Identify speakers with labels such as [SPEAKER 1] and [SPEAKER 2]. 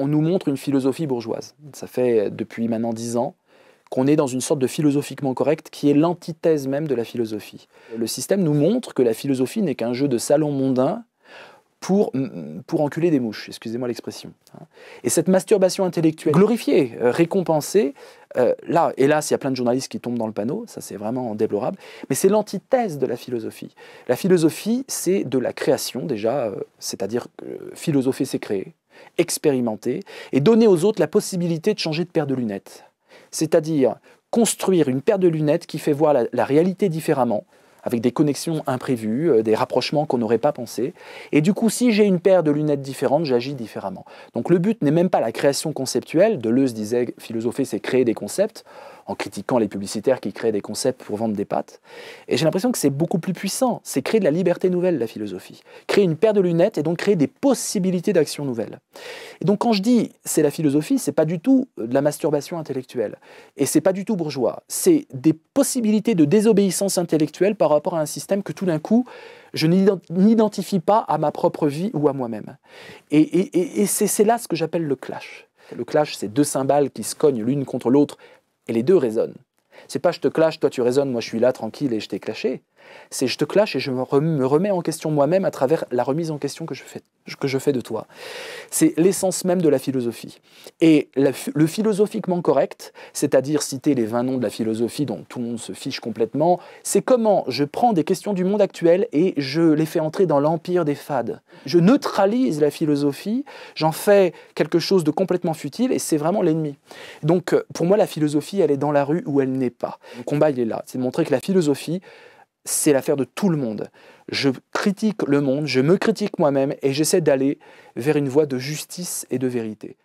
[SPEAKER 1] on nous montre une philosophie bourgeoise. Ça fait euh, depuis maintenant dix ans qu'on est dans une sorte de philosophiquement correcte qui est l'antithèse même de la philosophie. Le système nous montre que la philosophie n'est qu'un jeu de salon mondain pour, pour enculer des mouches, excusez-moi l'expression. Hein. Et cette masturbation intellectuelle glorifiée, euh, récompensée, et euh, là, hélas, il y a plein de journalistes qui tombent dans le panneau, ça c'est vraiment déplorable, mais c'est l'antithèse de la philosophie. La philosophie, c'est de la création déjà, c'est-à-dire que philosopher, c'est créer expérimenter et donner aux autres la possibilité de changer de paire de lunettes. C'est-à-dire construire une paire de lunettes qui fait voir la, réalité différemment, avec des connexions imprévues, euh, des rapprochements qu'on n'aurait pas pensé. Et du coup, si j'ai une paire de lunettes différentes, j'agis différemment. Donc le but n'est même pas la création conceptuelle. Deleuze disait, philosopher, c'est créer des concepts, en critiquant les publicitaires qui créent des concepts pour vendre des pâtes. Et j'ai l'impression que c'est beaucoup plus puissant. C'est créer de la liberté nouvelle, la philosophie. Créer une paire de lunettes et donc créer des possibilités d'action nouvelles. Et donc quand je dis c'est la philosophie, c'est pas du tout euh, de la masturbation intellectuelle. Et c'est pas du tout bourgeois. C'est des possibilités de désobéissance intellectuelle par rapport à un système que tout d'un coup, je n'identifie pas à ma propre vie ou à moi-même. Et, c'est là ce que j'appelle le clash. Le clash, c'est deux cymbales qui se cognent l'une contre l'autre et les deux résonnent. C'est pas je te clash, toi tu résonnes, moi je suis là tranquille et je t'ai clashé. C'est je te clash et je me remets en question moi-même à travers la remise en question que je fais, que je fais de toi. C'est l'essence même de la philosophie. Et le philosophiquement correct, c'est-à-dire citer les 20 noms de la philosophie dont tout le monde se fiche complètement, c'est comment je prends des questions du monde actuel et je les fais entrer dans l'empire des fades. Je neutralise la philosophie, j'en fais quelque chose de complètement futile et c'est vraiment l'ennemi. Donc euh, pour moi, la philosophie, elle est dans la rue où elle n'est pas. Le combat, il est là. C'est de montrer que la philosophie, c'est l'affaire de tout le monde. Je critique le monde, je me critique moi-même et j'essaie d'aller vers une voie de justice et de vérité.